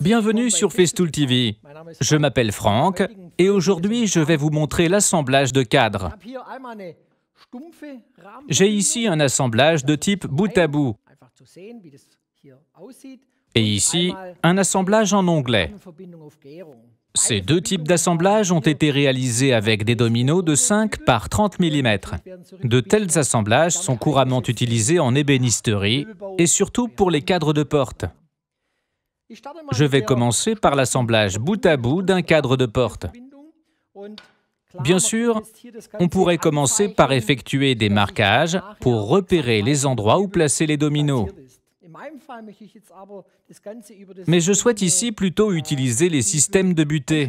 Bienvenue sur Festool TV. Je m'appelle Franck et aujourd'hui je vais vous montrer l'assemblage de cadres. J'ai ici un assemblage de type bout à bout et ici un assemblage en onglet. Ces deux types d'assemblages ont été réalisés avec des dominos de 5 par 30 mm. De tels assemblages sont couramment utilisés en ébénisterie et surtout pour les cadres de porte. Je vais commencer par l'assemblage bout à bout d'un cadre de porte. Bien sûr, on pourrait commencer par effectuer des marquages pour repérer les endroits où placer les dominos. Mais je souhaite ici plutôt äh, utiliser les systèmes de butée.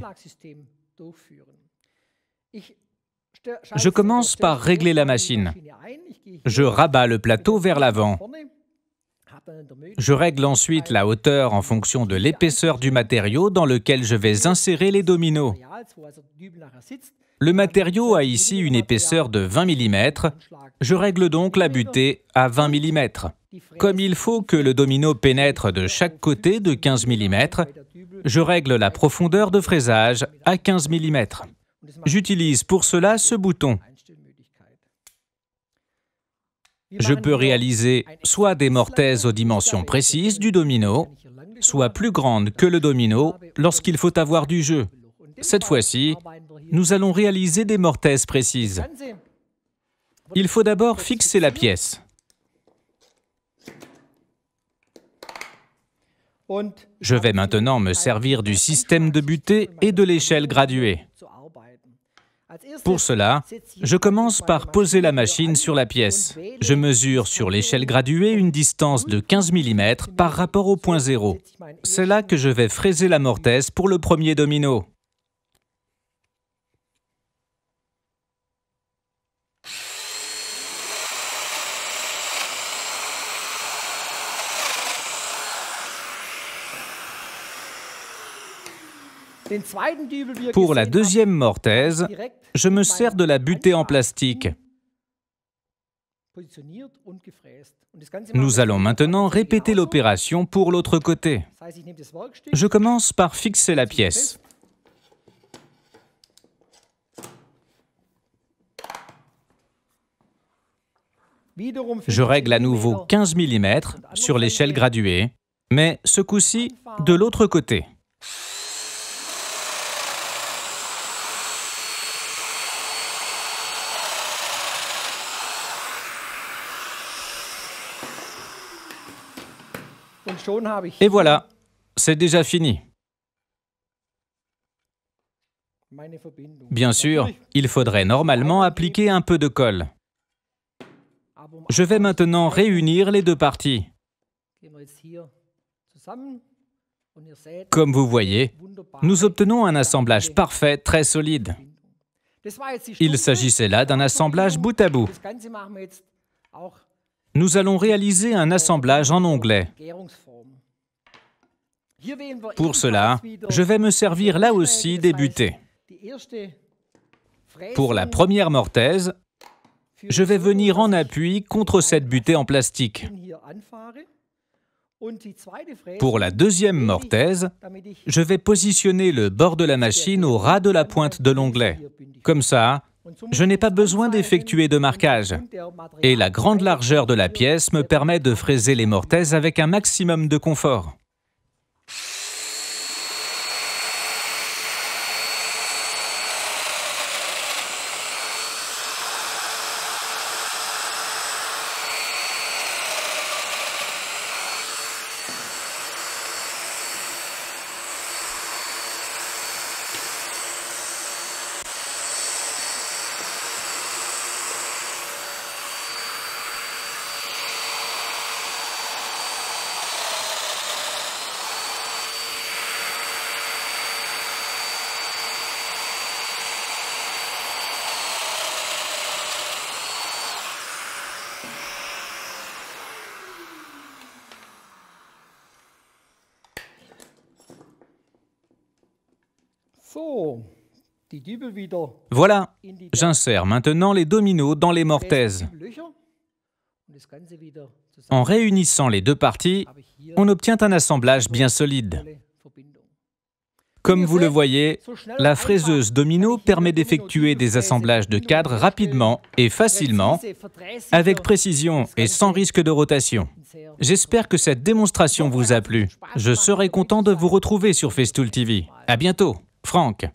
Je commence par régler la machine. Je rabats le plateau vers l'avant. Je règle ensuite la hauteur en fonction de l'épaisseur du matériau dans lequel je vais insérer les dominos. Le matériau a ici une épaisseur de 20 mm, je règle donc la butée à 20 mm. Comme il faut que le domino pénètre de chaque côté de 15 mm, je règle la profondeur de fraisage à 15 mm. J'utilise pour cela ce bouton, je peux réaliser soit des mortaises aux dimensions précises du domino, soit plus grandes que le domino lorsqu'il faut avoir du jeu. Cette fois-ci, nous allons réaliser des mortaises précises. Il faut d'abord fixer la pièce. Je vais maintenant me servir du système de butée et de l'échelle graduée. Pour cela, je commence par poser la machine sur la pièce. Je mesure sur l'échelle graduée une distance de 15 mm par rapport au point zéro. C'est là que je vais fraiser la mortaise pour le premier domino. Pour la deuxième mortaise, je me sers de la butée en plastique. Nous allons maintenant répéter l'opération pour l'autre côté. Je commence par fixer la pièce. Je règle à nouveau 15 mm sur l'échelle graduée, mais ce coup-ci de l'autre côté. Et voilà, c'est déjà fini. Bien sûr, il faudrait normalement appliquer un peu de colle. Je vais maintenant réunir les deux parties. Comme vous voyez, nous obtenons un assemblage parfait, très solide. Il s'agissait là d'un assemblage bout à bout. Nous allons réaliser un assemblage en onglet. Pour cela, je vais me servir là aussi des butées. Pour la première mortaise, je vais venir en appui contre cette butée en plastique. Pour la deuxième mortaise, je vais positionner le bord de la machine au ras de la pointe de l'onglet. Comme ça, je n'ai pas besoin d'effectuer de marquage. Et la grande largeur de la pièce me permet de fraiser les mortaises avec un maximum de confort. Voilà, j'insère maintenant les dominos dans les mortaises. En réunissant les deux parties, on obtient un assemblage bien solide. Comme vous le voyez, la fraiseuse domino permet d'effectuer des assemblages de cadres rapidement et facilement, avec précision et sans risque de rotation. J'espère que cette démonstration vous a plu. Je serai content de vous retrouver sur Festool TV. À bientôt Franck.